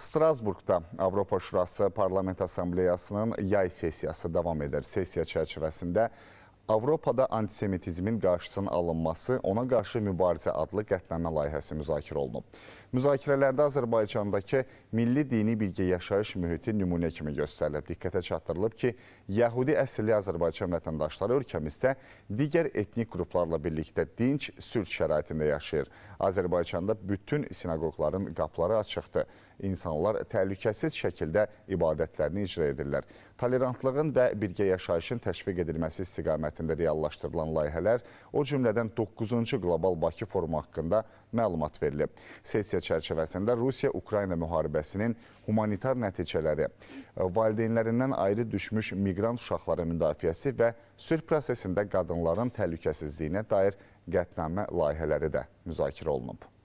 Strasburqda Avropa Şurası Parlament Assambleyasının yay sessiyası davam edir. Sessiya çərçivəsində Avropada antisemitizmin qarşısının alınması, ona qarşı mübarizə adlı qətnamə layihəsi müzakirə olunub. Müzakirələrdə Azərbaycandakı milli dini birgə yaşayış mühiti nümunə kimi göstərilib. Diqqətə çatdırılıb ki, Yahudi əsrli Azərbaycan vətəndaşları ölkəmizdə digər etnik qruplarla birlikdə dinç sülh şəraitində yaşayır. Azərbaycanda bütün sinagogların qapları açıqdır. İnsanlar təhlükəsiz şəkildə ibadətlərini icra edirlər. Tolerantlığın və birgə yaşayışın təşviq edilməsi istiqaməti idarəetməsində reallaşdırılan layihələr, o cümlədən 9-cu qlobal Bakı forumu haqqında məlumat verilib. Sessiya çərçivəsində Rusiya-Ukrayna müharibəsinin humanitar nəticələri, e, valideynlərindən ayrı düşmüş miqrant uşaqların müdafiəsi və sülh prosesində qadınların təhlükəsizliyinə dair qətnamə layihələri də müzakirə olunub.